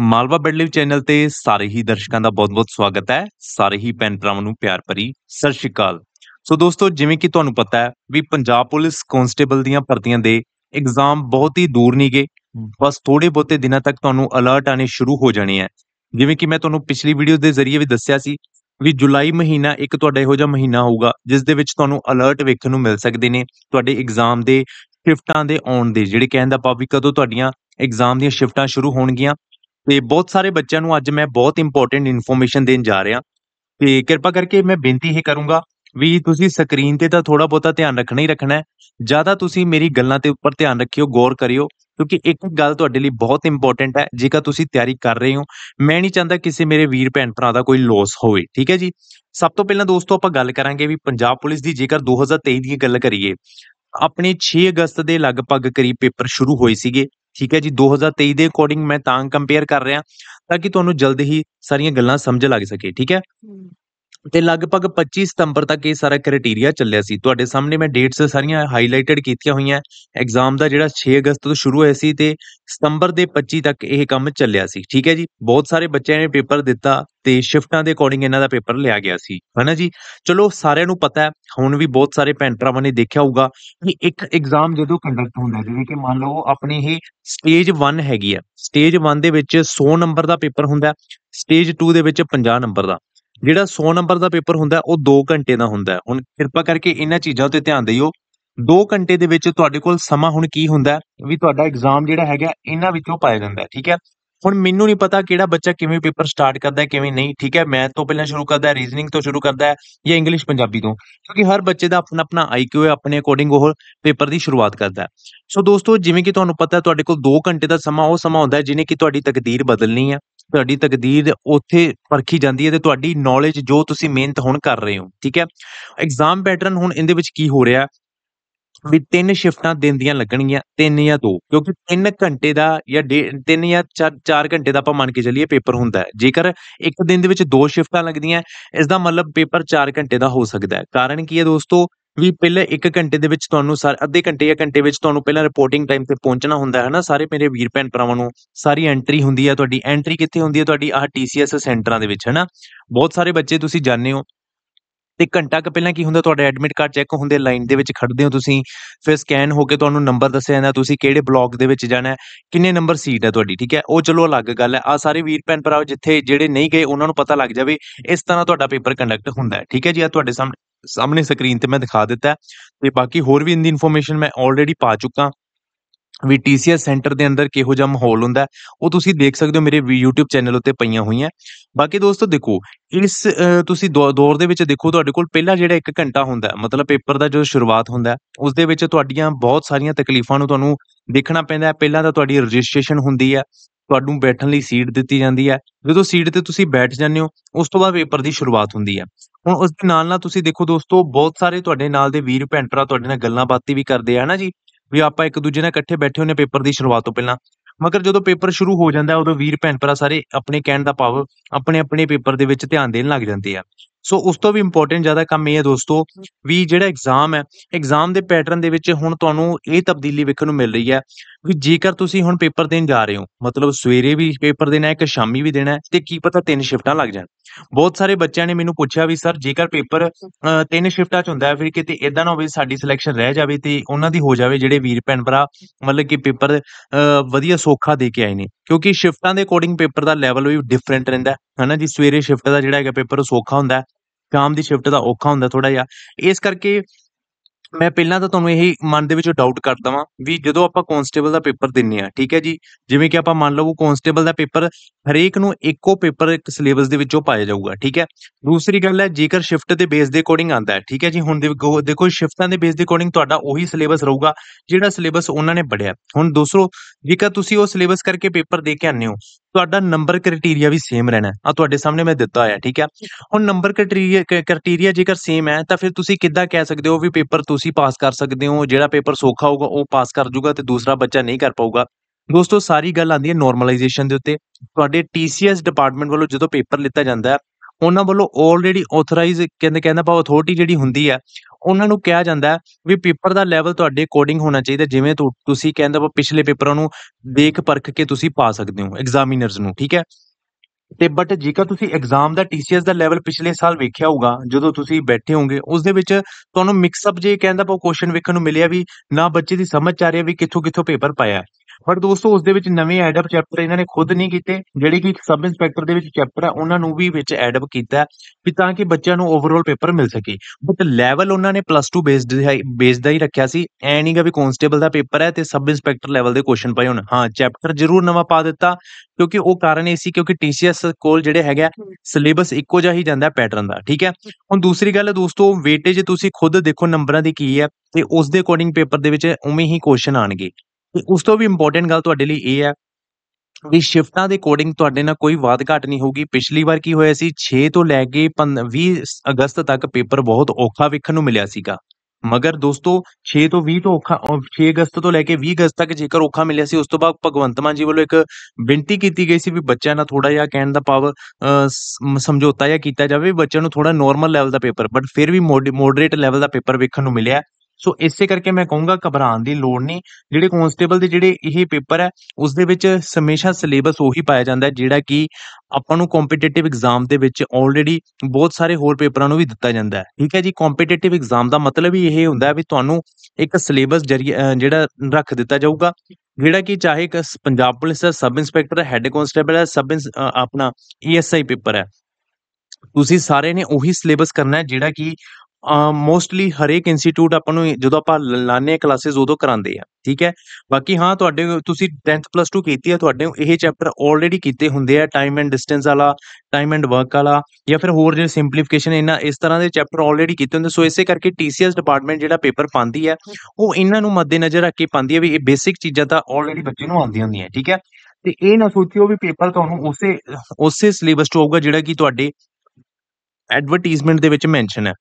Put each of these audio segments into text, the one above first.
Malwa ਬੈਡਲਿਵ channel ਤੇ ਸਾਰੇ ਹੀ ਦਰਸ਼ਕਾਂ ਦਾ ਬਹੁਤ-ਬਹੁਤ ਸਵਾਗਤ ਹੈ ਸਾਰੇ ਹੀ ਭੈਣ ਨੂੰ ਪਿਆਰ ਭਰੀ ਸਤਿ ਸ਼੍ਰੀ ਅਕਾਲ ਸੋ ਦੋਸਤੋ ਜਿਵੇਂ ਕਿ ਤੁਹਾਨੂੰ ਪਤਾ ਹੈ ਵੀ ਪੰਜਾਬ ਪੁਲਿਸ ਕਨਸਟੇਬਲ ਦੀਆਂ ਭਰਤੀਆਂ ਦੇ ਐਗਜ਼ਾਮ ਬਹੁਤ ਹੀ ਦੂਰ ਨਹੀਂ ਗਏ ਬਸ ਥੋੜੇ ਬਹੁਤੇ ਦਿਨਾਂ ਤੱਕ ਤੁਹਾਨੂੰ ਅਲਰਟ ਆਨੇ ਸ਼ੁਰੂ ਹੋ ਜਾਣੇ ਆ ਜਿਵੇਂ ਕਿ ਮੈਂ ਤੁਹਾਨੂੰ ਪਿਛਲੀ ਵੀਡੀਓ ਦੇ ਜ਼ਰੀਏ ਵੀ ਦੱਸਿਆ ਸੀ ਵੀ ਜੁਲਾਈ ਮਹੀਨਾ ਇੱਕ ਤੁਹਾਡਾ ਇਹੋ ਜਿਹਾ ਮਹੀਨਾ ਹੋਊਗਾ ਜਿਸ ਦੇ ਵਿੱਚ ਤੁਹਾਨੂੰ ਅਲਰਟ ਵੇਖਣ ਨੂੰ ਮਿਲ ਸਕਦੇ ਨੇ ਤੁਹਾਡੇ ਐਗਜ਼ਾਮ ਦੇ ਸ਼ਿਫਟਾਂ ਦੇ ਆਉਣ ਦੇ ਜਿਹੜੇ ਕਹਿੰਦਾ ਪਾ ਵੀ ਕਦੋਂ ਤੁਹਾਡੀਆਂ ਐਗਜ਼ਾਮ ਦੀਆਂ ਸ਼ਿਫਟਾਂ ਸ਼ੁਰੂ ਹੋਣਗੀਆਂ ਤੇ ਬਹੁਤ ਸਾਰੇ ਬੱਚਿਆਂ ਨੂੰ ਅੱਜ ਮੈਂ ਬਹੁਤ ਇੰਪੋਰਟੈਂਟ ਇਨਫੋਰਮੇਸ਼ਨ ਦੇਣ ਜਾ ਰਿਹਾ ਤੇ ਕਿਰਪਾ ਕਰਕੇ ਮੈਂ ਬੇਨਤੀ ਹੀ ਕਰੂੰਗਾ ਵੀ ਤੁਸੀਂ ਸਕਰੀਨ ਤੇ ਤਾਂ ਥੋੜਾ ਬਹੁਤਾ ਧਿਆਨ ਰੱਖਣਾ ਹੀ ਰੱਖਣਾ ਹੈ ਜਿਆਦਾ ਤੁਸੀਂ ਮੇਰੀ ਗੱਲਾਂ ਤੇ ਉੱਪਰ ਧਿਆਨ ਰੱਖਿਓ ਗੌਰ ਕਰਿਓ ਕਿਉਂਕਿ ਇੱਕ ਗੱਲ ਤੁਹਾਡੇ ਲਈ ਬਹੁਤ ਇੰਪੋਰਟੈਂਟ ਹੈ ਜੇਕਰ ਤੁਸੀਂ ਤਿਆਰੀ ਕਰ ਰਹੇ ਹੋ ਮੈਂ ਨਹੀਂ ਚਾਹੁੰਦਾ ਕਿਸੇ ਮੇਰੇ ਵੀਰ ਭੈਣ ਭਰਾ ਦਾ ਕੋਈ ਲਾਸ ਹੋਵੇ ਠੀਕ ਹੈ ਜੀ ਸਭ ਤੋਂ ਪਹਿਲਾਂ ਦੋਸਤੋ ਆਪਾਂ ਗੱਲ ਕਰਾਂਗੇ ਵੀ ਪੰਜਾਬ ਪੁਲਿਸ ਦੀ ਜੇਕਰ 2023 ਦੀ ਗੱਲ ਕਰੀਏ ਆਪਣੇ 6 ਅਗਸਤ ਦੇ ਲਗਭਗ ਕਰੀਬ ਪੇਪਰ ਸ਼ੁਰੂ ਹੋਏ ਸੀਗੇ ਠੀਕ ਹੈ ਜੀ 2023 ਦੇ ਅਕੋਰਡਿੰਗ ਮੈਂ ਤਾਂ ਕੰਪੇਅਰ ਕਰ ਰਿਹਾ ਤਾਂ ਕਿ ਤੁਹਾਨੂੰ ਜਲਦ ਹੀ ਸਾਰੀਆਂ ਗੱਲਾਂ ਸਮਝ ਲੱਗ ਸਕੇ ਠੀਕ ਹੈ ਤੇ ਲਗਭਗ 25 ਸਤੰਬਰ ਤੱਕ ਇਹ ਸਾਰਾ ਕ੍ਰਾਈਟੇਰੀਆ ਚੱਲਿਆ ਸੀ ਤੁਹਾਡੇ ਸਾਹਮਣੇ ਮੈਂ ਡੇਟਸ ਸਾਰੀਆਂ ਹਾਈਲਾਈਟਡ ਕੀਤੀਆਂ ਹੋਈਆਂ ਐਗਜ਼ਾਮ ਦਾ ਜਿਹੜਾ 6 ਅਗਸਤ ਤੋਂ ਸ਼ੁਰੂ ਹੋਇਆ ਸੀ ਤੇ ਸਤੰਬਰ ਦੇ 25 ਤੱਕ ਇਹ ਕੰਮ ਚੱਲਿਆ ਸੀ ਠੀਕ ਹੈ ਜੀ ਬਹੁਤ ਸਾਰੇ ਬੱਚਿਆਂ ਨੇ ਪੇਪਰ ਦਿੱਤਾ ਤੇ ਸ਼ਿਫਟਾਂ ਦੇ ਅਕੋਰਡਿੰਗ ਇਹਨਾਂ ਦਾ ਪੇਪਰ ਲਿਆ ਗਿਆ ਸੀ ਹਨਾ ਜੀ ਚਲੋ ਸਾਰਿਆਂ ਨੂੰ ਪਤਾ ਹੈ ਹੁਣ ਵੀ ਬਹੁਤ ਸਾਰੇ ਭੈਣ ਭਰਾਵਾਂ ਨੇ ਦੇਖਿਆ ਹੋਊਗਾ ਕਿ ਇੱਕ ਐਗਜ਼ਾਮ ਜਦੋਂ ਕੰਡਕਟ ਹੁੰਦਾ ਜਿਵੇਂ ਕਿ ਮੰਨ ਲਓ ਆਪਣੀ ਇਹ ਸਟੇਜ 1 ਹੈਗੀ ਹੈ ਸਟੇਜ 1 ਦੇ ਵਿੱਚ 100 ਨੰਬਰ ਦਾ ਪੇਪਰ ਹੁੰਦਾ ਸਟੇਜ 2 ਦੇ ਵਿੱਚ 50 ਨੰਬਰ ਦਾ ਜਿਹੜਾ 100 ਨੰਬਰ ਦਾ ਪੇਪਰ ਹੁੰਦਾ ਉਹ 2 ਘੰਟੇ ਦਾ ਹੁੰਦਾ ਹੁਣ ਕਿਰਪਾ ਕਰਕੇ ਇਹਨਾਂ ਚੀਜ਼ਾਂ ਉੱਤੇ ਧਿਆਨ ਦਿਓ 2 ਘੰਟੇ ਦੇ ਵਿੱਚ ਤੁਹਾਡੇ ਕੋਲ ਸਮਾਂ ਹੁਣ ਕੀ ਹੁੰਦਾ ਵੀ ਤੁਹਾਡਾ ਐਗਜ਼ਾਮ ਜਿਹੜਾ ਹੈਗਾ ਇਹਨਾਂ ਵਿੱਚੋਂ ਪਾਇਆ ਜਾਂਦਾ ਠੀਕ ਹੈ ਹੁਣ ਮੈਨੂੰ ਨਹੀਂ ਪਤਾ ਕਿਹੜਾ ਬੱਚਾ ਕਿਵੇਂ ਪੇਪਰ ਸਟਾਰਟ ਕਰਦਾ ਹੈ ਕਿਵੇਂ ਨਹੀਂ ਠੀਕ ਹੈ ਮੈਥ ਤੋਂ ਪਹਿਲਾਂ ਸ਼ੁਰੂ ਕਰਦਾ ਹੈ ਰੀਜ਼ਨਿੰਗ ਤੋਂ ਸ਼ੁਰੂ ਕਰਦਾ ਹੈ ਜਾਂ ਇੰਗਲਿਸ਼ ਪੰਜਾਬੀ ਤੋਂ ਕਿਉਂਕਿ ਹਰ ਬੱਚੇ ਦਾ ਆਪਣਾ ਆਪਣਾ ਆਈਕਿਊ ਹੈ ਆਪਣੇ ਅਕੋਰਡਿੰਗ ਉਹ ਪੇਪਰ ਦੀ ਸ਼ੁਰੂਆਤ ਕਰਦਾ ਹੈ ਸੋ ਦੋਸਤੋ ਜਿਵੇਂ ਕਿ ਤੁਹਾਨੂੰ ਪਤਾ ਹੈ ਤੁਹਾਡੇ ਕੋਲ 2 ਘੰਟੇ ਦਾ ਸਮਾਂ ਉਹ ਸਮਾਂ ਹੁੰਦਾ ਜਿਨੇ ਕਿ ਤੁਹਾਡੀ ਤਕਦੀਰ ਬਦਲਣੀ ਹੈ ਤੁਹਾਡੀ ਤਕਦੀਰ ਉੱਥੇ ਪਰਖੀ ਜਾਂਦੀ ਹੈ ਤੇ ਤੁਹਾਡੀ ਨੌਲੇਜ ਜੋ ਤੁਸੀਂ ਮਿਹਨਤ ਹੁਣ ਕਰ ਰਹੇ ਹੋ ਠੀਕ ਹੈ ਐਗਜ਼ਾਮ ਪੈਟਰਨ ਹੁਣ ਇਹਦੇ ਵਿੱਚ ਕੀ ਹੋ ਰਿਹਾ ਵੀ ਤਿੰਨ ਸ਼ਿਫਟਾਂ ਦਿਨ ਦੀਆਂ ਲੱਗਣਗੀਆਂ ਤਿੰਨ ਜਾਂ ਦੋ ਕਿਉਂਕਿ ਤਿੰਨ ਘੰਟੇ ਦਾ ਜਾਂ ਤਿੰਨ ਜਾਂ ਚਾਰ ਘੰਟੇ ਦਾ ਆਪਾਂ ਮੰਨ ਕੇ ਚੱਲੀਏ ਪੇਪਰ ਹੁੰਦਾ ਹੈ ਜੇਕਰ ਇੱਕ ਦਿਨ ਦੇ ਵਿੱਚ ਦੋ ਸ਼ਿਫਟਾਂ ਲੱਗਦੀਆਂ ਇਸ ਦਾ ਮਤਲਬ ਪੇਪਰ 4 ਘੰਟੇ ਦਾ ਹੋ ਸਕਦਾ ਹੈ ਕਾਰਨ ਕੀ ਹੈ ਦੋਸਤੋ ਵੀ ਪਹਿਲੇ 1 ਘੰਟੇ ਦੇ ਵਿੱਚ ਤੁਹਾਨੂੰ ਸਾਰੇ ਅੱਧੇ ਘੰਟੇ ਜਾਂ ਘੰਟੇ ਵਿੱਚ ਤੁਹਾਨੂੰ ਪਹਿਲਾਂ ਰਿਪੋਰਟਿੰਗ ਟਾਈਮ ਤੇ ਪਹੁੰਚਣਾ ਹੁੰਦਾ ਹੈ ਨਾ ਸਾਰੇ ਮੇਰੇ ਵੀਰ ਭੈਣ ਭਰਾਵਾਂ ਨੂੰ ਸਾਰੀ ਐਂਟਰੀ ਹੁੰਦੀ ਹੈ ਤੁਹਾਡੀ ਐਂਟਰੀ ਕਿੱਥੇ ਹੁੰਦੀ ਹੈ ਤੁਹਾਡੀ ਆਹ ਟੀਸੀਐਸ ਸੈਂਟਰਾਂ ਦੇ ਵਿੱਚ ਹੈ ਨਾ ਬਹੁਤ ਸਾਰੇ ਬੱਚੇ ਤੁਸੀਂ ਜਾਣਦੇ ਹੋ ਤੇ ਘੰਟਾ ਕੁ ਪਹਿਲਾਂ ਕੀ ਹੁੰਦਾ ਤੁਹਾਡਾ ਐਡਮਿਟ ਕਾਰਡ ਚੈੱਕ ਹੁੰਦੇ ਲਾਈਨ ਦੇ ਵਿੱਚ ਖੜਦੇ ਹੋ ਤੁਸੀਂ ਫਿਰ ਸਕੈਨ ਹੋ ਕੇ ਤੁਹਾਨੂੰ ਨੰਬਰ ਦੱਸਿਆ ਜਾਂਦਾ ਤੁਸੀਂ ਕਿਹੜੇ ਬਲਾਕ ਦੇ ਵਿੱਚ ਜਾਣਾ ਹੈ ਕਿੰਨੇ ਨੰਬਰ ਸੀਟ ਹੈ ਤੁਹਾਡੀ ਠੀਕ ਹੈ ਉਹ ਚਲੋ ਅਲੱਗ ਗੱਲ ਹੈ ਆ ਸਾਰੇ ਵੀਰ ਭੈਣ ਭਰਾਓ ਜਿੱਥੇ ਜਿਹੜੇ ਨਹੀਂ ਗਏ ਉਹਨਾਂ ਨੂੰ ਪਤਾ ਲੱਗ ਜਾਵੇ ਇਸ ਤਰ੍ਹਾਂ ਤੁਹਾਡਾ ਪੇਪਰ ਕੰਡਕਟ ਹੁੰਦਾ ਹੈ ਠੀਕ ਹੈ ਜੀ ਆ ਤੁਹਾਡੇ ਸਾਹਮਣੇ ਸਾਹਮਣੇ ਸਕਰੀਨ ਤੇ ਮੈਂ ਦਿਖਾ ਦਿੱਤਾ ਤੇ ਬਾਕੀ ਹੋਰ ਵੀ ਇੰਦੀ ਇਨਫੋਰਮੇਸ਼ਨ ਮੈਂ ਆਲਰੇਡੀ ਪਾ ਚੁੱਕਾ ਵੀ ਟੀਸੀਐਸ ਸੈਂਟਰ ਦੇ ਅੰਦਰ ਕਿਹੋ ਜਿਹਾ ਮਾਹੌਲ ਹੁੰਦਾ ਉਹ ਤੁਸੀਂ ਦੇਖ ਸਕਦੇ ਹੋ ਮੇਰੇ YouTube ਚੈਨਲ ਉੱਤੇ ਪਈਆਂ ਹੋਈਆਂ ਬਾਕੀ ਦੋਸਤੋ ਦੇਖੋ ਇਸ ਤੁਸੀਂ ਦੌਰ ਦੇ ਵਿੱਚ ਦੇਖੋ ਤੁਹਾਡੇ ਕੋਲ ਪਹਿਲਾ ਜਿਹੜਾ 1 ਘੰਟਾ ਹੁੰਦਾ ਮਤਲਬ ਪੇਪਰ ਦਾ ਜੋ ਸ਼ੁਰੂਆਤ ਹੁੰਦਾ ਉਸ ਦੇ ਵਿੱਚ ਤੁਹਾਡੀਆਂ ਬਹੁਤ ਸਾਰੀਆਂ ਤਕਲੀਫਾਂ ਨੂੰ ਤੁਹਾਨੂੰ ਦੇਖਣਾ ਪੈਂਦਾ ਪਹਿਲਾਂ ਤਾਂ ਤੁਹਾਡੀ ਰਜਿਸਟ੍ਰੇਸ਼ਨ ਹੁੰਦੀ ਹੈ ਤੁਹਾਨੂੰ ਬੈਠਣ ਲਈ ਸੀਟ ਦਿੱਤੀ ਜਾਂਦੀ ਹੈ ਜਦੋਂ ਸੀਟ ਤੇ ਤੁਸੀਂ ਬੈਠ ਜਾਂਦੇ ਹੋ ਉਸ ਤੋਂ ਬਾਅਦ ਪੇਪਰ ਦੀ ਸ਼ੁਰੂਆਤ ਹੁੰਦੀ ਹੈ ਹੁਣ ਉਸ ਦੇ ਨਾਲ ਨਾਲ ਤੁਸੀਂ ਦੇਖੋ ਦੋਸਤੋ ਬਹੁਤ ਸਾਰੇ ਤੁਹਾਡੇ ਨਾਲ ਦੇ ਵੀਰ ਭੈਣ ਭਰਾ ਤੁਹਾਡੇ ਨਾਲ ਗੱਲਾਂ ਬਾਤਾਂ ਵੀ ਕਰਦੇ ਆ ਨਾ ਜੀ ਵੀ ਆਪਾਂ ਇੱਕ ਦੂਜੇ ਨਾਲ ਇਕੱਠੇ ਬੈਠੇ ਹੁੰਨੇ ਪੇਪਰ ਦੀ ਸ਼ੁਰੂਆਤ ਤੋਂ ਪਹਿਲਾਂ ਮਗਰ ਜਦੋਂ ਪੇਪਰ ਸ਼ੁਰੂ ਹੋ ਜਾਂਦਾ ਉਦੋਂ ਵੀਰ ਭੈਣ ਭਰਾ ਸਾਰੇ ਆਪਣੇ ਕਹਿਣ ਦਾ ਭਾਵ ਆਪਣੇ ਆਪਣੇ ਪੇਪਰ ਦੇ ਵਿੱਚ ਧਿਆਨ ਦੇਣ ਲੱਗ ਜਾਂਦੇ ਆ ਸੋ ਉਸ ਤੋਂ ਵੀ ਇੰਪੋਰਟੈਂਟ ਜ਼ਿਆਦਾ ਕੰਮ ਇਹ ਹੈ ਦੋਸਤੋ ਵੀ ਜਿਹੜਾ ਐਗਜ਼ਾਮ ਹੈ ਐਗਜ਼ਾਮ ਦੇ ਪੈਟਰਨ ਦੇ ਵਿੱਚ ਹੁਣ ਤੁਹਾਨੂੰ ਇਹ ਤਬਦੀਲੀ ਵੇਖਣ ਨੂੰ ਮਿਲ ਰਹੀ ਹੈ ਕਿ ਜੇਕਰ ਤੁਸੀਂ ਹੁਣ ਪੇਪਰ ਦੇਣ ਜਾ ਰਹੇ ਹੋ ਮਤਲਬ ਸਵੇਰੇ ਵੀ ਪੇਪਰ ਦੇਣਾ ਹੈ ਕਿ ਸ਼ਾਮੀ ਵੀ ਦੇਣਾ ਹੈ ਤੇ ਕੀ ਪਤਾ ਤਿੰਨ ਸ਼ਿਫਟਾਂ ਲੱਗ ਜਾਣ ਬਹੁਤ ਸਾਰੇ ਬੱਚਿਆਂ ਨੇ ਮੈਨੂੰ ਪੁੱਛਿਆ ਵੀ ਸਰ ਜੇਕਰ ਪੇਪਰ ਤਿੰਨ ਸ਼ਿਫਟਾਂ 'ਚ ਹੁੰਦਾ ਹੈ ਫਿਰ ਕਿਤੇ ਇਦਾਂ ਨਾ ਹੋਵੇ ਸਾਡੀ ਸਿਲੈਕਸ਼ਨ ਰਹਿ ਜਾਵੇ ਤੇ ਉਹਨਾਂ ਦੀ ਹੋ ਜਾਵੇ ਜਿਹੜੇ ਵੀਰ ਭੈਣ ਭਰਾ ਮਤਲਬ ਕਿ ਪੇਪਰ ਵਧੀਆ ਸੌਖਾ ਦੇ ਕੇ ਆਏ ਨੇ ਕਿਉਂਕਿ ਸ਼ਿਫਟਾਂ ਦੇ ਅਕੋਰਡਿੰਗ ਪੇਪਰ ਦਾ ਲੈਵਲ ਵੀ ਡਿਫਰੈਂਟ ਰਹਿੰਦਾ ਹਨਾ ਜੀ ਸਵੇਰੇ ਸ਼ਿਫਟ ਦਾ ਜਿਹੜਾ ਹੈਗਾ ਪੇਪਰ ਸੋਖਾ ਸੌਖਾ ਹੁੰਦਾ ਸ਼ਾਮ ਦੀ ਸ਼ਿਫਟ ਦਾ ਔਖਾ ਹੁੰਦਾ ਥੋੜਾ ਜਿਹਾ ਇਸ ਕਰਕੇ ਮੈਂ ਪਹਿਲਾਂ ਤਾਂ ਤੁਹਾਨੂੰ ਇਹੀ ਮਨ ਦੇ ਵਿੱਚ ਡਾਊਟ ਕਰ ਦਵਾਂ ਵੀ ਜਦੋਂ ਆਪਾਂ ਕਨਸਟੇਬਲ ਦਾ ਪੇਪਰ ਦਿੰਨੇ ਆ ਠੀਕ ਹੈ ਜੀ ਜਿਵੇਂ ਕਿ ਆਪਾਂ ਮੰਨ ਲਵੋ ਕਨਸਟੇਬਲ ਦਾ ਪੇਪਰ ਹਰੇਕ ਨੂੰ ਇੱਕੋ ਪੇਪਰ ਇੱਕ ਸਿਲੇਬਸ ਦੇ ਵਿੱਚੋਂ ਪਾਇਆ ਜਾਊਗਾ ਠੀਕ ਹੈ ਦੂਸਰੀ ਗੱਲ ਹੈ ਜੇਕਰ ਸ਼ਿਫਟ ਦੇ ਬੇਸ ਦੇ ਅਕੋਰਡਿੰਗ ਆਂਦਾ ਹੈ ਠੀਕ ਹੈ ਜੀ ਹੁਣ ਦੇਖੋ ਸ਼ਿਫਟਾਂ ਦੇ ਬੇਸ ਦੇ ਅਕੋਰਡਿੰਗ ਤੁਹਾਡਾ ਉਹੀ ਸਿਲੇਬਸ ਰਹੂਗਾ ਜਿਹੜਾ ਸਿਲੇਬਸ ਉਹਨਾਂ ਨੇ ਬੜਿਆ ਹੁਣ ਦੋਸਤੋ ਜੇਕਰ ਤੁਸੀਂ ਉਹ ਸਿਲੇਬਸ ਕਰਕੇ ਪੇਪਰ ਦੇ ਕੇ ਆਨੇ ਹੋ ਤੁਹਾਡਾ ਨੰਬਰ ਕ੍ਰਾਈਟੇਰੀਆ ਵੀ ਸੇਮ ਰਹਿਣਾ ਆ ਤੁਹਾਡੇ ਸਾਹਮਣੇ ਮੈਂ ਦਿੱਤਾ ਹੋਇਆ ਠੀਕ ਹੈ ਹੁਣ ਨੰਬਰ ਕ੍ਰਾਈਟੇਰੀਆ ਜੇਕਰ ਸੇਮ ਹੈ ਤਾਂ ਫਿਰ ਤੁਸੀਂ ਕਿੱਦਾਂ ਕਹਿ ਸਕਦੇ ਹੋ ਵੀ ਪੇਪਰ ਤੁਸੀਂ ਪਾਸ ਕਰ ਸਕਦੇ ਹੋ ਜਿਹੜਾ ਪੇਪਰ ਸੌਖਾ ਹੋਊਗਾ ਉਹ ਪਾਸ ਕਰ ਜੂਗਾ ਤੇ ਦੂਸਰਾ ਬੱਚਾ ਨਹੀਂ ਕਰ ਪਾਊਗਾ ਦੋਸਤੋ ਸਾਰੀ ਗੱਲ ਆਂਦੀ ਹੈ ਨਾਰਮਲਾਈਜੇਸ਼ਨ ਦੇ ਉੱਤੇ ਤੁਹਾਡੇ ਟੀਸੀਐਸ ਡਿਪਾਰਟਮੈਂਟ ਵੱਲੋਂ ਜਦੋਂ ਪੇਪਰ ਲਿੱਤਾ ਜਾਂਦਾ ਹੈ ਉਹਨਾਂ ਵੱਲੋਂ ਆਲਰੇਡੀ ਆਥੋਰਾਈਜ਼ ਕਹਿੰਦੇ ਕਹਿੰਦਾ ਪਾ ਅਥਾਰਟੀ ਜਿਹੜੀ ਹੁੰਦੀ ਆ ਉਹਨਾਂ ਨੂੰ ਕਿਹਾ ਜਾਂਦਾ ਵੀ ਪੇਪਰ ਦਾ ਲੈਵਲ ਤੁਹਾਡੇ ਅਕੋਰਡਿੰਗ ਹੋਣਾ ਚਾਹੀਦਾ ਜਿਵੇਂ ਤੁਸੀਂ ਕਹਿੰਦਾ ਪਾ ਪਿਛਲੇ ਪੇਪਰਾਂ ਨੂੰ ਦੇਖ ਪਰਖ ਕੇ ਤੁਸੀਂ ਪਾ ਸਕਦੇ ਹੋ ਐਗਜ਼ਾਮੀਨਰਸ ਨੂੰ ਠੀਕ ਹੈ ਤੇ ਬਟ ਜੇਕਰ ਤੁਸੀਂ ਐਗਜ਼ਾਮ ਦਾ ਟੀਸੀਐਸ ਦਾ ਲੈਵਲ ਪਿਛਲੇ ਸਾਲ ਵੇਖਿਆ ਹੋਊਗਾ ਜਦੋਂ ਤੁਸੀਂ ਬੈਠੇ ਹੋਗੇ ਉਸ ਦੇ ਵਿੱਚ ਤੁਹਾਨੂੰ ਮਿਕਸ ਅਪ ਜੇ ਕਹਿੰਦਾ ਪਾ ਕੁਐਸਚਨ ਵੇਖਣ ਨੂੰ ਮਿਲਿਆ ਵੀ ਨਾ ਬੱਚੇ ਦੀ ਸਮਝ ਆ ਰਹੀ ਵੀ ਕਿੱਥੋਂ ਕਿੱਥੋਂ ਪੇਪਰ ਪਾਇਆ ਪਰ ਦੋਸਤੋ ਉਸ ਦੇ ਵਿੱਚ ਨਵੇਂ ਐਡ ਅਪ ਚੈਪਟਰ ਇਹਨਾਂ ਨੇ ਖੁਦ ਨਹੀਂ ਕੀਤੇ ਜਿਹੜੇ ਕਿ ਸਬ ਇੰਸਪੈਕਟਰ ਦੇ ਵਿੱਚ ਚੈਪਟਰ ਆ ਉਹਨਾਂ ਨੂੰ ਵੀ ਵਿੱਚ ਐਡ ਅਪ ਕੀਤਾ ਵੀ ਤਾਂ ਕਿ ਬੱਚਿਆਂ ਨੂੰ ਓਵਰਆਲ ਪੇਪਰ ਮਿਲ ਸਕੇ ਬਟ ਲੈਵਲ ਉਹਨਾਂ ਨੇ ਪਲੱਸ 2 ਬੇਸਡ ਬੇਸ ਦਾ ਹੀ ਰੱਖਿਆ ਸੀ ਐ ਨਹੀਂਗਾ ਵੀ ਕਨਸਟੇਬਲ ਦਾ ਪੇਪਰ ਹੈ ਤੇ ਸਬ ਇੰਸਪੈਕਟਰ ਲੈਵਲ ਦੇ ਕੁਐਸਚਨ ਪਏ ਹੋਣ ਹਾਂ ਚੈਪਟਰ ਜ਼ਰੂਰ ਨਵਾਂ ਪਾ ਦਿੱਤਾ ਕਿਉਂਕਿ ਉਹ ਕਾਰਨ ਇਹ ਸੀ ਕਿਉਂਕਿ ਟੀਸੀਐਸ ਕੋਲ ਜਿਹੜੇ ਹੈਗਾ ਸਿਲੇਬਸ ਇੱਕੋ ਜਿਹਾ ਹੀ ਜਾਂਦਾ ਪੈਟਰਨ ਦਾ ਠੀਕ ਹੈ ਹੁਣ ਦੂਸਰੀ ਗੱਲ ਹੈ ਦੋਸਤੋ ਵੇਟੇਜ ਤੁਸੀਂ ਖੁਦ ਦੇਖੋ ਨੰਬਰਾਂ ਦੀ ਕੀ ਹੈ ਤੇ ਉਸ ਦੇ ਅਕੋਰਡਿੰਗ ਪੇਪਰ ਦੇ ਵਿੱਚ ਉਵੇਂ ਹੀ ਕੁਐਸਚਨ ਆਣਗੇ ਤੇ ਉਸ ਤੋਂ ਵੀ ਇੰਪੋਰਟੈਂਟ ਗੱਲ ਤੁਹਾਡੇ ਲਈ ਇਹ ਹੈ ਵੀ ਸ਼ਿਫਟਾਂ ਦੇ ਅਕੋਰਡਿੰਗ ਤੁਹਾਡੇ ਨਾਲ ਕੋਈ ਵਾਧ ਘਾਟ ਨਹੀਂ ਹੋਊਗੀ ਪਿਛਲੀ ਵਾਰ ਕੀ ਹੋਇਆ ਸੀ 6 ਤੋਂ ਲੈ ਕੇ 20 ਅਗਸਤ ਤੱਕ ਪੇਪਰ ਬਹੁਤ ਔਖਾ ਵੇਖਣ ਨੂੰ ਮਿਲਿਆ ਸੀਗਾ ਮਗਰ ਦੋਸਤੋ 6 ਤੋਂ 20 ਤੋਂ ਔਖਾ 6 ਅਗਸਤ ਤੋਂ ਲੈ ਕੇ 20 ਅਗਸਤ ਤੱਕ ਜੇਕਰ ਔਖਾ ਮਿਲਿਆ ਸੀ ਉਸ ਤੋਂ ਬਾਅਦ ਭਗਵੰਤ ਮਾਨ ਜੀ ਵੱਲੋਂ ਇੱਕ ਬੇਨਤੀ ਕੀਤੀ ਗਈ ਸੀ ਵੀ ਬੱਚਿਆਂ ਨਾਲ ਥੋੜਾ ਜਿਹਾ ਕਹਿਣ ਦਾ ਪਾਵ ਸਮਝੌਤਾ ਜਾਂ ਕੀਤਾ ਜਾਵੇ ਬੱਚਿਆਂ ਨੂੰ ਥੋੜਾ ਨਾਰਮਲ ਲੈਵਲ ਦਾ ਪੇਪਰ ਬਟ ਫਿਰ ਵੀ ਮੋਡਰੇਟ ਲੈਵਲ ਦਾ ਪੇਪਰ ਵੇਖਣ ਨੂੰ ਮਿਲਿਆ ਸੋ ਇਸੇ ਕਰਕੇ ਮੈਂ ਕਹੂੰਗਾ ਘਬਰਾਉਣ ਦੀ ਲੋੜ ਨਹੀਂ ਜਿਹੜੇ ਕਨਸਟੇਬਲ ਦੇ ਜਿਹੜੇ ਇਹ ਪੇਪਰ ਹੈ ਉਸ ਦੇ ਵਿੱਚ ਸਮੇਸ਼ਾ ਸਿਲੇਬਸ ਉਹੀ ਪਾਇਆ ਜਾਂਦਾ ਜਿਹੜਾ ਕਿ ਆਪਾਂ ਨੂੰ ਕੰਪੀਟੀਟਿਵ ਐਗਜ਼ਾਮ ਦੇ ਵਿੱਚ ਆਲਰੇਡੀ ਬਹੁਤ ਸਾਰੇ ਹੋਰ ਪੇਪਰਾਂ ਨੂੰ ਵੀ ਦਿੱਤਾ ਜਾਂਦਾ ਹੈ ਠੀਕ ਹੈ ਜੀ ਕੰਪੀਟੀਟਿਵ ਐਗਜ਼ਾਮ ਦਾ ਮਤਲਬ ਹੀ ਇਹ ਹੁੰਦਾ ਵੀ ਤੁਹਾਨੂੰ ਇੱਕ ਸਿਲੇਬਸ ਜਿਹੜਾ ਰੱਖ ਦਿੱਤਾ ਜਾਊਗਾ ਜਿਹੜਾ ਕਿ ਚਾਹੇ ਪੰਜਾਬ ਪੁਲਿਸ ਦਾ ਸਬ ਇੰਸਪੈਕਟਰ ਹੈੱਡ ਕਨਸਟੇਬਲ ਹੈ ਸਬ ਆਪਣਾ ਈਐਸਆਈ e ਪੇਪਰ ਹੈ ਤੁਸੀਂ ਸਾਰੇ ਨੇ ਉਹੀ ਸਿਲੇਬਸ ਕਰਨਾ ਹੈ ਜਿਹੜਾ ਕਿ ਮੋਸਟਲੀ ਹਰੇਕ ਇੰਸਟੀਟਿਊਟ ਆਪਾਂ ਨੂੰ ਜਦੋਂ ਆਪਾਂ ਲਾਣੇ ਕਲਾਸਿਸ ਉਦੋਂ ਕਰਾਉਂਦੇ ਆ ਠੀਕ ਹੈ ਬਾਕੀ ਹਾਂ ਤੁਹਾਡੇ ਤੁਸੀਂ 10th ਪਲੱਸ 2 ਕੀਤੀ ਹੈ ਤੁਹਾਡੇ ਇਹ ਚੈਪਟਰ ਆਲਰੇਡੀ ਕੀਤੇ ਹੁੰਦੇ ਆ ਟਾਈਮ ਐਂਡ ਡਿਸਟੈਂਸ ਵਾਲਾ ਟਾਈਮ ਐਂਡ ਵਰਕ ਵਾਲਾ ਜਾਂ ਫਿਰ ਹੋਰ ਜਿਹੜੇ ਸਿੰਪਲੀਫਿਕੇਸ਼ਨ ਇਹਨਾਂ ਇਸ ਤਰ੍ਹਾਂ ਦੇ ਚੈਪਟਰ ਆਲਰੇਡੀ ਕੀਤੇ ਹੁੰਦੇ ਸੋ ਇਸੇ ਕਰਕੇ ਟੀਸੀਐਸ ਡਿਪਾਰਟਮੈਂਟ ਜਿਹੜਾ ਪੇਪਰ ਪਾਉਂਦੀ ਹੈ ਉਹ ਇਹਨਾਂ ਨੂੰ ਮੱਦੇ ਨਜ਼ਰ ਰੱਖ ਕੇ ਪਾਉਂਦੀ ਹੈ ਵੀ ਇਹ ਬੇਸਿਕ ਚੀਜ਼ਾਂ ਤਾਂ ਆਲਰੇਡੀ ਬੱਚੇ ਨੂੰ ਆਉਂਦੀਆਂ ਹੁੰਦੀਆਂ ਠੀਕ ਹੈ ਤੇ ਇਹ ਨਾ ਸੋਚਿਓ ਵੀ ਪੇਪਰ ਤੁਹਾਨੂੰ ਉਸੇ ਉਸੇ ਸਿਲੇਬਸ ਤੋਂ ਆਊਗਾ ਜਿਹੜਾ ਕਿ ਤੁਹਾਡੇ ਐਡਵਰਟਾਈਜ਼ਮੈਂਟ ਦੇ ਵਿੱਚ ਮੈਂਸ਼ਨ ਹੈ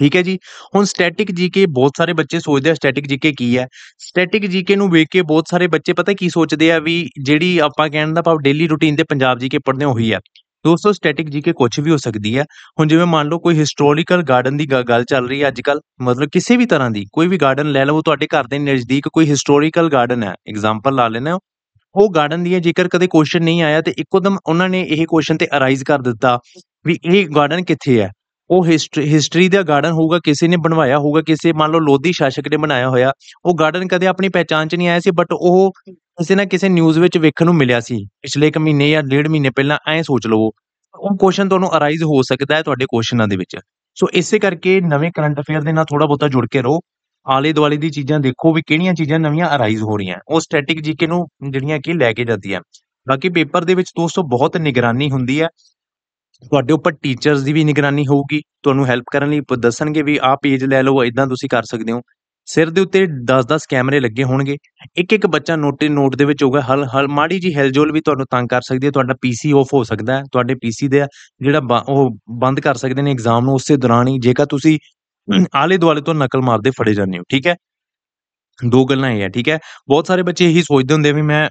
ਠੀਕ ਹੈ ਜੀ ਹੁਣ ਸਟੈਟਿਕ ਜੀਕੇ ਬਹੁਤ ਸਾਰੇ ਬੱਚੇ ਸੋਚਦੇ ਆ ਸਟੈਟਿਕ ਜੀਕੇ ਕੀ ਹੈ ਸਟੈਟਿਕ ਜੀਕੇ ਨੂੰ ਵੇਖ ਕੇ ਬਹੁਤ ਸਾਰੇ ਬੱਚੇ ਪਤਾ ਕੀ ਸੋਚਦੇ ਆ ਵੀ ਜਿਹੜੀ ਆਪਾਂ ਕਹਿਣ ਦਾ ਭਾਵ ਡੇਲੀ ਰੁਟੀਨ ਤੇ ਪੰਜਾਬ ਜੀਕੇ ਪੜ੍ਹਦੇ ਹੀ ਆ ਦੋਸਤੋ ਸਟੈਟਿਕ ਜੀਕੇ ਕੁਝ ਵੀ ਹੋ ਸਕਦੀ ਹੈ ਹੁਣ ਜਿਵੇਂ ਮੰਨ ਲਓ ਕੋਈ ਹਿਸਟੋਰੀਕਲ ਗਾਰਡਨ ਦੀ ਗੱਲ ਚੱਲ ਰਹੀ ਹੈ ਅੱਜ ਕੱਲ ਮਤਲਬ ਕਿਸੇ ਵੀ ਤਰ੍ਹਾਂ ਦੀ ਕੋਈ ਵੀ ਗਾਰਡਨ ਲੈ ਲਵੋ ਤੁਹਾਡੇ ਘਰ ਦੇ ਨਜ਼ਦੀਕ ਕੋਈ ਹਿਸਟੋਰੀਕਲ ਗਾਰਡਨ ਹੈ ਐਗਜ਼ਾਮਪਲ ਲਾ ਲੈਣਾ ਉਹ ਗਾਰਡਨ ਦੀ ਜੇਕਰ ਕਦੇ ਕੁਐਸਚਨ ਨਹੀਂ ਆਇਆ ਤੇ ਇੱਕੋਦਮ ਉਹਨਾਂ ਨੇ ਇਹ ਕੁਐਸਚਨ ਤੇ ਅਰਾਈਜ਼ ਕਰ ਦਿੱਤਾ ਵੀ ਇਹ ਗਾਰਡਨ ਕਿੱਥੇ ਹੈ ਉਹ ਹਿਸਟਰੀ ਦਾ ਗਾਰਡਨ ਹੋਊਗਾ ਕਿਸੇ ਨੇ ਬਣਵਾਇਆ ਹੋਊਗਾ ਕਿਸੇ ਮੰਨ ਲਓ ਲੋਧੀ ਸ਼ਾਸਕ ਨੇ ਬਣਾਇਆ ਹੋਇਆ ਉਹ ਗਾਰਡਨ ਕਦੇ ਆਪਣੀ ਪਹਿਚਾਨ 'ਚ ਨਹੀਂ ਆਇਆ ਸੀ ਬਟ ਉਹ ਕਿਸੇ ਨਾ ਕਿਸੇ ਨਿਊਜ਼ ਵਿੱਚ ਵੇਖਣ ਨੂੰ ਮਿਲਿਆ ਸੀ ਪਿਛਲੇ ਇੱਕ ਮਹੀਨੇ ਜਾਂ ਡੇਢ ਮਹੀਨੇ ਪਹਿਲਾਂ ਐ ਸੋਚ ਲਵੋ ਉਹ ਕੁਐਸਚਨ ਤੁਹਾਨੂੰ ਅਰਾਈਜ਼ ਹੋ ਸਕਦਾ ਹੈ ਤੁਹਾਡੇ ਕੁਐਸਚਨਾਂ ਦੇ ਵਿੱਚ ਸੋ ਇਸੇ ਕਰਕੇ ਨਵੇਂ ਕਰੰਟ ਅਫੇਅਰ ਦੇ ਨਾਲ ਥੋੜਾ ਬਹੁਤਾ ਜੁੜ ਕੇ ਰਹੋ ਆਲੇ ਦੁਆਲੇ ਦੀ ਚੀਜ਼ਾਂ ਦੇਖੋ ਵੀ ਕਿਹੜੀਆਂ ਚੀਜ਼ਾਂ ਨਵੀਆਂ ਅਰਾਈਜ਼ ਹੋ ਰਹੀਆਂ ਉਹ ਸਟੈਟਿਕ ਜੀਕੇ ਨੂੰ ਜਿਹੜੀਆਂ ਕਿ ਲੈ ਕੇ ਜਾਂਦੀਆਂ ਬਾਕੀ ਪੇਪਰ ਦੇ ਵਿੱਚ ਦੋਸਤੋ ਬਹੁਤ ਨਿਗਰਾਨੀ ਹੁੰਦੀ ਹੈ ਤੁਹਾਡੇ ਉੱਪਰ ਟੀਚਰਸ ਦੀ ਵੀ ਨਿਗਰਾਨੀ ਹੋਊਗੀ ਤੁਹਾਨੂੰ ਹੈਲਪ ਕਰਨ ਲਈ ਦੱਸਣਗੇ ਵੀ ਆਹ ਪੇਜ ਲੈ ਲਓ ਇਦਾਂ ਤੁਸੀਂ ਕਰ ਸਕਦੇ ਹੋ ਸਿਰ ਦੇ ਉੱਤੇ 10-10 ਕੈਮਰੇ ਲੱਗੇ ਹੋਣਗੇ ਇੱਕ ਇੱਕ ਬੱਚਾ ਨੋਟੇ ਨੋਟ ਦੇ ਵਿੱਚ ਹੋਊਗਾ ਹਲ ਹਲ ਮਾੜੀ ਜੀ ਹਿਲਜੋਲ ਵੀ ਤੁਹਾਨੂੰ ਤੰਗ ਕਰ ਸਕਦੀ ਹੈ ਤੁਹਾਡਾ ਪੀਸੀ ਆਫ ਹੋ ਸਕਦਾ ਹੈ ਤੁਹਾਡੇ ਪੀਸੀ ਦੇ ਜਿਹੜਾ ਉਹ ਬੰਦ ਕਰ ਸਕਦੇ ਨੇ ਐਗਜ਼ਾਮ ਨੂੰ ਉਸੇ ਦੌਰਾਨ ਹੀ ਜੇਕਰ ਤੁਸੀਂ ਆਲੇ ਦੁਆਲੇ ਤੋਂ ਨਕਲ ਮਾਰਦੇ ਫੜੇ ਜਾਂਦੇ ਹੋ ਠੀਕ ਹੈ ਦੋ ਗੱਲਾਂ ਇਹ ਆ ਠੀਕ ਹੈ ਬਹੁਤ ਸਾਰੇ ਬੱਚੇ ਇਹੀ ਸੋਚਦੇ ਹੁੰਦੇ ਵੀ ਮੈਂ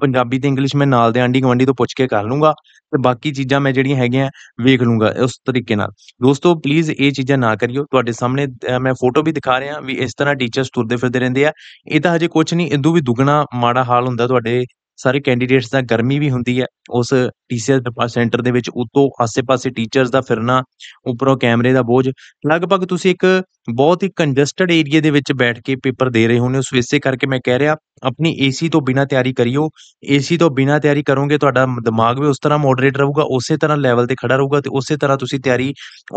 ਪੰਜਾਬੀ ਤੇ ਇੰਗਲਿਸ਼ ਮੈਂ ਨਾਲ ਦੇ ਆਂਡੀ ਗਵੰਡੀ ਤੋਂ ਪੁੱਛ ਕੇ ਕਰ ਲੂੰਗਾ ਤੇ ਬਾਕੀ ਚੀਜ਼ਾਂ ਮੈਂ ਜਿਹੜੀਆਂ ਹੈਗੀਆਂ ਵੇਖ ਲੂੰਗਾ ਉਸ ਤਰੀਕੇ ਨਾਲ ਦੋਸਤੋ ਪਲੀਜ਼ ਇਹ ਚੀਜ਼ਾਂ ਨਾ ਕਰਿਓ ਤੁਹਾਡੇ ਸਾਹਮਣੇ ਮੈਂ ਫੋਟੋ ਵੀ ਦਿਖਾ ਰਿਹਾ ਵੀ ਇਸ ਤਰ੍ਹਾਂ ਟੀਚਰਸ ਤੁਰਦੇ ਫਿਰਦੇ ਰਹਿੰਦੇ ਆ ਇਹ ਤਾਂ ਹਜੇ ਕੁਝ ਨਹੀਂ ਇਦੋਂ ਵੀ ਦੁੱਗਣਾ ਮਾੜਾ ਹਾਲ ਹੁੰਦਾ ਤੁਹਾਡੇ ਸਾਰੇ ਕੈਂਡੀਡੇਟਸ ਦਾ ਗਰਮੀ ਵੀ ਹੁੰਦੀ ਹੈ ਉਸ ਟੀਸੀਐਸ ਸੈਂਟਰ ਦੇ ਵਿੱਚ ਉਤੋਂ ਆਸੇ-ਪਾਸੇ ਟੀਚਰਸ ਦਾ ਫਿਰਨਾ ਉੱਪਰੋਂ ਕੈਮਰੇ ਦਾ ਬੋਝ ਲਗਭਗ ਤੁਸੀਂ ਇੱਕ ਬਹੁਤ ਹੀ ਕੰਜਸਟਡ ਏਰੀਆ ਦੇ ਵਿੱਚ ਬੈਠ ਕੇ ਪੇਪਰ ਦੇ ਰਹੇ ਹੋਣੇ ਉਸ ਵੇਸੇ ਕਰਕੇ ਮੈਂ ਕਹਿ ਰਿਹਾ ਆਪਣੀ ਏਸੀ ਤੋਂ ਬਿਨਾ ਤਿਆਰੀ ਕਰਿਓ ਏਸੀ ਤੋਂ ਬਿਨਾ ਤਿਆਰੀ ਕਰੋਗੇ ਤੁਹਾਡਾ ਦਿਮਾਗ ਵੀ ਉਸ ਤਰ੍ਹਾਂ ਮੋਡਰੇਟ ਰਹੂਗਾ ਉਸੇ ਤਰ੍ਹਾਂ ਲੈਵਲ ਤੇ ਖੜਾ ਰਹੂਗਾ ਤੇ ਉਸੇ ਤਰ੍ਹਾਂ ਤੁਸੀਂ ਤਿਆਰੀ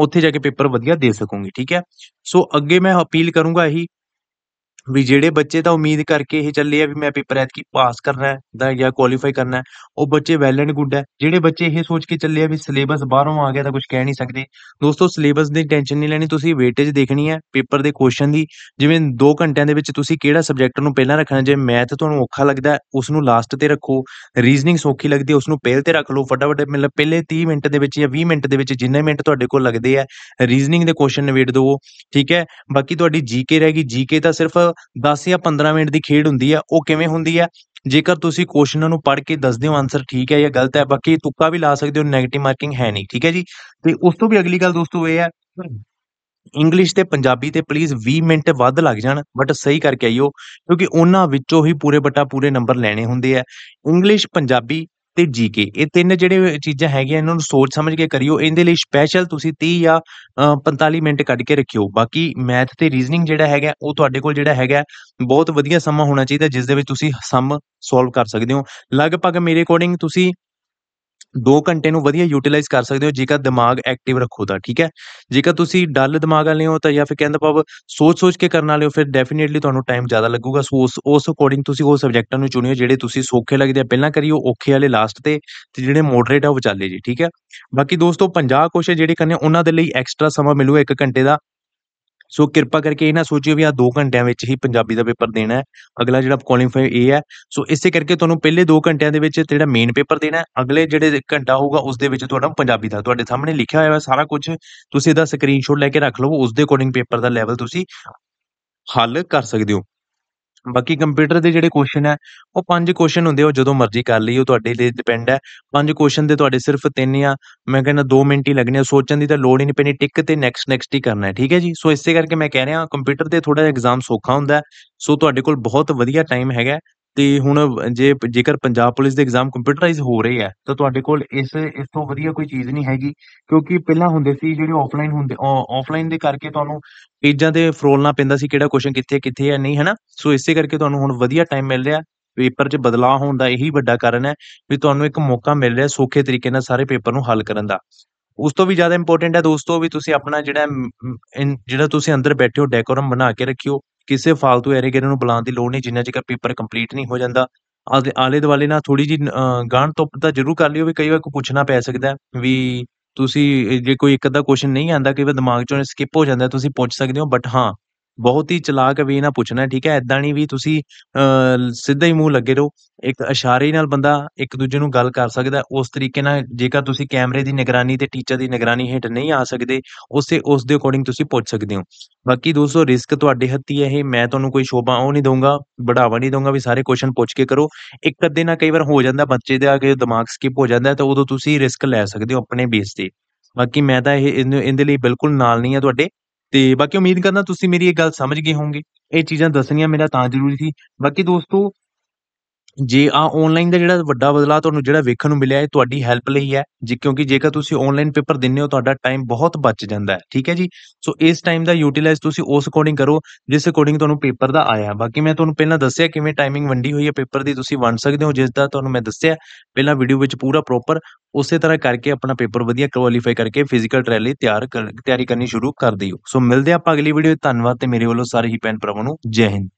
ਉੱਥੇ ਜਾ ਕੇ ਪੇਪਰ ਵਧੀਆ ਦੇ ਸਕੋਗੇ ਠੀਕ ਹੈ ਸੋ ਅੱਗੇ ਮੈਂ ਅਪੀਲ ਕਰੂੰਗਾ ਇਹੀ ਵੀ ਜਿਹੜੇ ਬੱਚੇ ਤਾਂ ਉਮੀਦ ਕਰਕੇ ਇਹ ਚੱਲੇ ਆ ਵੀ ਮੈਂ ਪੇਪਰ ਐਤਕੀ ਪਾਸ ਕਰਨਾ ਹੈ ਦਾ ਜਾਂ ਕੁਆਲੀਫਾਈ ਕਰਨਾ ਹੈ ਉਹ ਬੱਚੇ ਵੈਲ ਐਂਡ ਗੁੱਡ ਹੈ ਜਿਹੜੇ ਬੱਚੇ ਇਹ ਸੋਚ ਕੇ ਚੱਲੇ ਆ ਵੀ ਸਿਲੇਬਸ ਬਾਹਰੋਂ ਆ ਗਿਆ ਤਾਂ ਕੁਝ ਕਹਿ ਨਹੀਂ ਸਕਦੇ ਦੋਸਤੋ ਸਿਲੇਬਸ ਦੀ ਟੈਨਸ਼ਨ ਨਹੀਂ ਲੈਣੀ ਤੁਸੀਂ ਵੇਟੇਜ ਦੇਖਣੀ ਹੈ ਪੇਪਰ ਦੇ ਕੁਐਸਚਨ ਦੀ ਜਿਵੇਂ 2 ਘੰਟਿਆਂ ਦੇ ਵਿੱਚ ਤੁਸੀਂ ਕਿਹੜਾ ਸਬਜੈਕਟ ਨੂੰ ਪਹਿਲਾਂ ਰੱਖਣਾ ਜੇ ਮੈਥ ਤੁਹਾਨੂੰ ਔਖਾ ਲੱਗਦਾ ਉਸ ਨੂੰ ਲਾਸਟ ਤੇ ਰੱਖੋ ਰੀਜ਼ਨਿੰਗ ਸੌਖੀ ਲੱਗਦੀ ਉਸ ਨੂੰ ਪਹਿਲ ਤੇ ਰੱਖ ਲਓ ਫਟਾਫਟ ਮਤਲਬ ਪਹਿਲੇ 30 ਮਿੰਟ ਦੇ ਵਿੱਚ ਜਾਂ 20 ਮਿੰਟ ਦੇ ਵਿੱਚ ਜਿੰਨੇ ਮਿੰਟ ਤੁਹਾਡੇ ਕੋਲ ਲੱਗਦੇ ਆ ਰੀਜ਼ਨਿੰਗ ਦੇ ਕੁਐਸਚਨ ਨਵੇਟ ਦਿਓ ਠੀਕ ਹੈ ਬਾਕੀ ਤੁਹਾਡੀ ਜੀਕੇ ਰਹਿ ਗਈ ਜੀਕੇ ਤਾਂ ਸਿਰਫ 10 ਜਾਂ 15 ਮਿੰਟ ਦੀ ਖੇਡ ਹੁੰਦੀ ਹੈ ਉਹ ਕਿਵੇਂ ਹੁੰਦੀ ਹੈ ਜੇਕਰ ਤੁਸੀਂ ਕੁਐਸਚਨਾਂ ਨੂੰ ਪੜ੍ਹ ਕੇ ਦੱਸਦੇ ਹੋ ਆਨਸਰ ਠੀਕ ਹੈ ਜਾਂ ਗਲਤ ਹੈ ਬਾਕੀ ਤੁੱਕਾ ਵੀ ਲਾ ਸਕਦੇ ਹੋ 네ਗੇਟਿਵ ਮਾਰਕਿੰਗ ਹੈ ਨਹੀਂ ਠੀਕ ਹੈ ਜੀ ਤੇ ਉਸ ਤੋਂ ਵੀ ਅਗਲੀ ਗੱਲ ਦੋਸਤੋ ਇਹ ਹੈ ਇੰਗਲਿਸ਼ ਤੇ ਪੰਜਾਬੀ ਤੇ ਪਲੀਜ਼ 20 ਮਿੰਟ ਵੱਧ ਲੱਗ ਜਾਣ ਬਟ ਸਹੀ ਕਰਕੇ ਆਈਓ ਕਿਉਂਕਿ ਉਹਨਾਂ ਵਿੱਚੋਂ ਹੀ ਪੂਰੇ ਬਟਾ ਪੂਰੇ ਨੰਬਰ ਲੈਣੇ ਹੁੰਦੇ ਆ ਇੰਗਲਿਸ਼ ਪੰਜਾਬੀ ਤੇ ਜੀਕੇ ਇਹ ਤਿੰਨ ਜਿਹੜੇ ਚੀਜ਼ਾਂ ਹੈਗੀਆਂ ਇਹਨਾਂ ਨੂੰ ਸੋਚ ਸਮਝ ਕੇ ਕਰਿਓ ਇਹਦੇ ਲਈ ਸਪੈਸ਼ਲ ਤੁਸੀਂ 30 ਜਾਂ 45 ਮਿੰਟ ਕੱਢ ਕੇ ਰੱਖਿਓ ਬਾਕੀ ਮੈਥ ਤੇ ਰੀਜ਼ਨਿੰਗ ਜਿਹੜਾ ਹੈਗਾ ਉਹ ਤੁਹਾਡੇ ਕੋਲ ਜਿਹੜਾ ਹੈਗਾ ਬਹੁਤ ਵਧੀਆ ਸਮਾਂ ਹੋਣਾ ਚਾਹੀਦਾ ਜਿਸ ਦੇ ਵਿੱਚ ਤੁਸੀਂ ਸਮ ਸੋਲਵ ਕਰ ਸਕਦੇ ਹੋ ਲਗਭਗ ਮੇਰੇ ਅਕੋਰਡਿੰਗ ਤੁਸੀਂ 2 ਘੰਟੇ ਨੂੰ ਵਧੀਆ ਯੂਟਿਲਾਈਜ਼ ਕਰ ਸਕਦੇ ਹੋ ਜੇਕਰ ਦਿਮਾਗ ਐਕਟਿਵ ਰੱਖੋ ਤਾਂ ਠੀਕ ਹੈ ਜੇਕਰ ਤੁਸੀਂ ਡੱਲ ਦਿਮਾਗ ਵਾਲੇ ਹੋ ਤਾਂ ਜਾਂ ਫਿਰ ਕਹਿੰਦਾ ਪਵ ਸੋਚ-ਸੋਚ ਕੇ ਕਰਨ ਵਾਲੇ ਹੋ ਫਿਰ ਡੈਫੀਨਿਟਲੀ ਤੁਹਾਨੂੰ ਟਾਈਮ ਜ਼ਿਆਦਾ ਲੱਗੂਗਾ ਸੋ ਉਸ ਉਸ ਅਕੋਰਡਿੰਗ ਤੁਸੀਂ ਉਹ ਸਬਜੈਕਟਾਂ ਨੂੰ ਚੁਣਿਓ ਜਿਹੜੇ ਤੁਸੀਂ ਸੌਖੇ ਲੱਗਦੇ ਆ ਪਹਿਲਾਂ ਕਰੀਓ ਔਖੇ ਵਾਲੇ ਲਾਸਟ ਤੇ ਤੇ ਜਿਹੜੇ ਮੋਡਰੇਟ ਆ ਉਹ ਵਿਚਾਲੇ ਜੀ ਠੀਕ ਹੈ ਬਾਕੀ ਦੋਸਤੋ 50 ਕੁਐਸਚਨ ਜਿਹੜੇ ਕਰਨੇ ਉਹਨਾਂ ਦੇ ਲਈ ਐਕਸਟਰਾ ਸਮਾਂ ਮਿਲੂਗਾ 1 ਘੰਟੇ ਦਾ ਸੋ ਕਿਰਪਾ ਕਰਕੇ ਇਹ ਨਾ ਸੋਚਿਓ ਵੀ ਆ 2 ਘੰਟਿਆਂ ਵਿੱਚ ਹੀ ਪੰਜਾਬੀ ਦਾ ਪੇਪਰ ਦੇਣਾ ਹੈ ਅਗਲਾ ਜਿਹੜਾ ਕੁਆਲੀਫਾਈ ਇਹ ਹੈ ਸੋ ਇਸੇ ਕਰਕੇ ਤੁਹਾਨੂੰ ਪਹਿਲੇ 2 ਘੰਟਿਆਂ ਦੇ ਵਿੱਚ ਜਿਹੜਾ ਮੇਨ ਪੇਪਰ ਦੇਣਾ ਹੈ ਅਗਲੇ ਜਿਹੜੇ ਘੰਟਾ ਹੋਊਗਾ ਉਸ ਦੇ ਵਿੱਚ ਤੁਹਾਡਾ ਪੰਜਾਬੀ ਦਾ ਤੁਹਾਡੇ ਸਾਹਮਣੇ ਲਿਖਿਆ ਹੋਇਆ ਹੈ ਸਾਰਾ ਕੁਝ ਤੁਸੀਂ ਇਹਦਾ ਸਕਰੀਨਸ਼ਾਟ ਲੈ ਕੇ ਰੱਖ ਲਵੋ ਉਸ ਦੇ ਅਕੋਰਡਿੰਗ ਪੇਪਰ ਦਾ ਲੈਵਲ ਤੁਸੀਂ ਹੱਲ ਕਰ ਸਕਦੇ ਹੋ ਬਾਕੀ ਕੰਪਿਊਟਰ ਦੇ ਜਿਹੜੇ ਕੁਐਸਚਨ ਹੈ ਉਹ ਪੰਜ ਕੁਐਸਚਨ ਹੁੰਦੇ ਉਹ ਜਦੋਂ ਮਰਜ਼ੀ ਕਰ ਲਈ ਉਹ ਤੁਹਾਡੇ ਤੇ ਡਿਪੈਂਡ ਹੈ ਪੰਜ ਕੁਐਸਚਨ ਦੇ ਤੁਹਾਡੇ ਸਿਰਫ ਤਿੰਨ ਆ ਮੈਂ ਕਹਿੰਦਾ 2 ਮਿੰਟ ਹੀ ਲੱਗਣੇ ਆ ਸੋਚਣ ਦੀ ਤਾਂ ਲੋੜ ਹੀ ਨਹੀਂ ਪੈਣੀ ਟਿਕ ਤੇ ਨੈਕਸਟ ਨੈਕਸਟ ਹੀ ਕਰਨਾ ਹੈ ਠੀਕ ਹੈ ਜੀ ਸੋ ਇਸੇ ਕਰਕੇ ਮੈਂ ਕਹਿ ਰਿਹਾ ਕੰਪਿਊਟਰ ਤੇ ਥੋੜਾ ਜਿਹਾ ਐਗਜ਼ਾਮ ਸੌਖਾ ਹੁੰਦਾ ਸੋ ਤੁਹਾਡੇ ਕੋਲ ਬਹੁਤ ਵਧੀਆ ਟਾਈਮ ਹੈਗਾ ਤੇ ਹੁਣ ਜੇ ਜੇਕਰ ਪੰਜਾਬ ਪੁਲਿਸ ਦੇ ਐਗਜ਼ਾਮ ਕੰਪਿਊਟਰਾਈਜ਼ ਹੋ ਰਹੇ ਆ ਤਾਂ ਤੁਹਾਡੇ ਕੋਲ ਇਸ ਇਸ ਤੋਂ ਵਧੀਆ ਕੋਈ ਚੀਜ਼ ਨਹੀਂ ਹੈਗੀ ਕਿਉਂਕਿ ਪਹਿਲਾਂ ਹੁੰਦੇ ਸੀ ਜਿਹੜੇ ਆਫਲਾਈਨ ਹੁੰਦੇ ਆਫਲਾਈਨ ਦੇ ਕਰਕੇ ਤੁਹਾਨੂੰ ਪੇਜਾਂ ਤੇ ਫਰੋਲਣਾ ਪੈਂਦਾ ਸੀ ਕਿਹੜਾ ਕੁਐਸਚਨ ਕਿੱਥੇ ਕਿੱਥੇ ਹੈ ਨਹੀਂ ਹੈਨਾ ਸੋ ਇਸੇ ਕਰਕੇ ਤੁਹਾਨੂੰ ਹੁਣ ਵਧੀਆ ਟਾਈਮ ਮਿਲ ਰਿਹਾ ਪੇਪਰ 'ਚ ਬਦਲਾਅ ਹੋਣ ਦਾ ਇਹੀ ਵੱਡਾ ਕਾਰਨ ਹੈ ਵੀ ਤੁਹਾਨੂੰ ਇੱਕ ਮੌਕਾ ਮਿਲ ਰਿਹਾ ਸੌਖੇ ਤਰੀਕੇ ਨਾਲ ਸਾਰੇ ਪੇਪਰ ਨੂੰ ਹੱਲ ਕਰਨ ਦਾ ਉਸ ਤੋਂ ਵੀ ਜ਼ਿਆਦਾ ਇੰਪੋਰਟੈਂਟ ਹੈ ਦੋਸਤੋ ਵੀ ਤੁਸੀਂ ਆਪਣਾ ਜਿਹੜਾ ਜਿਹੜਾ ਤੁਸੀਂ ਅੰਦਰ ਬੈਠੇ ਹੋ ਡੈਕੋਰਮ ਬਣਾ ਕੇ ਰੱਖਿਓ ਕਿਸੇ ਫालतू ਐਰੇਗੇਰ ਨੂੰ ਬੁਲਾਉਣ ਦੀ ਲੋੜ ਨਹੀਂ ਜਿੰਨਾ ਚਿਰ ਪੇਪਰ ਕੰਪਲੀਟ ਨਹੀਂ ਹੋ ਜਾਂਦਾ ਆਲੇ ਆਲੇ ਦੁਆਲੇ ਨਾਲ ਥੋੜੀ ਜੀ ਗਾਣ ਤੋਪ ਤਾਂ ਜ਼ਰੂਰ ਕਰ ਲਿਓ ਵੀ ਕਈ ਵਾਰ ਕੋ ਪੁੱਛਣਾ ਪੈ ਸਕਦਾ ਵੀ ਤੁਸੀਂ ਜੇ ਕੋਈ ਇੱਕ ਅੱਧਾ ਕੁਐਸਚਨ ਨਹੀਂ ਆਂਦਾ ਕਿ ਵਾਰ ਦਿਮਾਗ ਚੋਂ ਸਕਿਪ ਹੋ ਜਾਂਦਾ ਤੁਸੀਂ ਪੁੱਛ ਸਕਦੇ ਹੋ ਬਟ ਹਾਂ ਬਹੁਤ ਹੀ ਚਲਾਕ ਵੀ ਨਾ ਪੁੱਛਣਾ ਠੀਕ ਹੈ ਐਦਾਂ ਨਹੀਂ ਵੀ ਤੁਸੀਂ ਸਿੱਧਾ ਹੀ ਮੂੰਹ ਲੱਗੇ ਰਹੋ ਇੱਕ ਇਸ਼ਾਰੇ ਨਾਲ ਬੰਦਾ ਇੱਕ ਦੂਜੇ ਨੂੰ ਗੱਲ ਕਰ ਸਕਦਾ ਉਸ ਤਰੀਕੇ ਨਾਲ ਜੇਕਰ ਤੁਸੀਂ ਕੈਮਰੇ ਦੀ ਨਿਗਰਾਨੀ ਤੇ ਟੀਚਰ ਦੀ ਨਿਗਰਾਨੀ ਹੇਠ ਨਹੀਂ ਆ ਸਕਦੇ ਉਸੇ ਉਸ ਦੇ ਅਕੋਰਡਿੰਗ ਤੁਸੀਂ ਪੁੱਛ ਸਕਦੇ ਹੋ ਬਾਕੀ ਦੋਸਤੋ ਰਿਸਕ ਤੁਹਾਡੇ ਹੱਥੀ ਹੈ ਇਹ ਮੈਂ ਤੁਹਾਨੂੰ ਕੋਈ ਸ਼ੋਭਾ ਉਹ ਨਹੀਂ ਦਊਂਗਾ ਬੜਾਵਾ ਨਹੀਂ ਦਊਂਗਾ ਵੀ ਸਾਰੇ ਕੁਐਸਚਨ ਪੁੱਛ ਕੇ ਕਰੋ ਇੱਕ ਅੱਧੇ ਨਾਲ ਕਈ ਵਾਰ ਹੋ ਜਾਂਦਾ ਬੱਚੇ ਦੇ ਆ ਕੇ ਦਿਮਾਗ ਸਕਿਪ ਹੋ ਜਾਂਦਾ ਤਾਂ ਉਦੋਂ ਤੁਸੀਂ ਰਿਸਕ ਲੈ ਸਕਦੇ ਹੋ ਆਪਣੇ ਬੇਸ ਤੇ ਬਾਕੀ ਮੈਂ ਤਾਂ ਇਹ ਇਹਦੇ ਲਈ ਬਿਲਕੁਲ ਨਾਲ ਨਹੀਂ ਆ ਤੁਹਾਡੇ ਤੇ ਬਾਕੀ ਉਮੀਦ ਕਰਨਾ ਤੁਸੀਂ ਮੇਰੀ ਇਹ ਗੱਲ ਸਮਝ ਗਏ ਹੋਵੋਗੇ ਇਹ ਚੀਜ਼ਾਂ ਦੱਸਣੀਆਂ ਮੇਰਾ ਤਾਂ ਜ਼ਰੂਰੀ ਸੀ ਬਾਕੀ ਦੋਸਤੋ ਜੇ ਆ ਆਨਲਾਈਨ ਦਾ ਜਿਹੜਾ ਵੱਡਾ ਬਦਲਾਅ ਤੁਹਾਨੂੰ ਜਿਹੜਾ ਵੇਖਣ ਨੂੰ ਮਿਲਿਆ ਹੈ ਤੁਹਾਡੀ ਹੈਲਪ ਲਈ ਹੈ ਜੀ ਕਿਉਂਕਿ ਜੇਕਰ ਤੁਸੀਂ ਆਨਲਾਈਨ ਪੇਪਰ ਦਿੰਨੇ ਹੋ ਤੁਹਾਡਾ ਟਾਈਮ ਬਹੁਤ ਬਚ ਜਾਂਦਾ ਹੈ ਠੀਕ ਹੈ ਜੀ ਸੋ ਇਸ ਟਾਈਮ ਦਾ ਯੂਟਿਲਾਈਜ਼ ਤੁਸੀਂ ਉਸ ਅਕੋਰਡਿੰਗ ਕਰੋ ਜਿਸ ਅਕੋਰਡਿੰਗ ਤੁਹਾਨੂੰ ਪੇਪਰ ਦਾ ਆਇਆ ਹੈ ਬਾਕੀ ਮੈਂ ਤੁਹਾਨੂੰ ਪਹਿਲਾਂ ਦੱਸਿਆ ਕਿਵੇਂ ਟਾਈਮਿੰਗ ਵੰਡੀ ਹੋਈ ਹੈ ਪੇਪਰ ਦੀ ਤੁਸੀਂ ਵੰਡ ਸਕਦੇ ਹੋ ਜਿਸ ਦਾ ਤੁਹਾਨੂੰ ਮੈਂ ਦੱਸਿਆ ਪਹਿਲਾਂ ਵੀਡੀਓ ਵਿੱਚ ਪੂਰਾ ਪ੍ਰੋਪਰ ਉਸੇ ਤਰ੍ਹਾਂ ਕਰਕੇ ਆਪਣਾ ਪੇਪਰ ਵਧੀਆ ਕੁਆਲੀਫਾਈ ਕਰਕੇ ਫਿਜ਼ੀਕਲ ਟ੍ਰਾਇਲ ਲਈ ਤਿਆਰ ਤਿਆਰੀ ਕਰਨੀ ਸ਼ੁਰੂ ਕਰ ਦਿਓ ਸੋ ਮਿਲਦੇ ਆਪਾਂ ਅਗਲੀ ਵੀਡੀਓ ਧੰਨਵਾਦ ਤੇ ਮੇਰੇ ਵੱਲੋਂ ਸਾਰੇ ਹੀ ਪੈਨ ਭਰਾਵਾਂ ਨੂੰ ਜੈ ਹਿੰਦ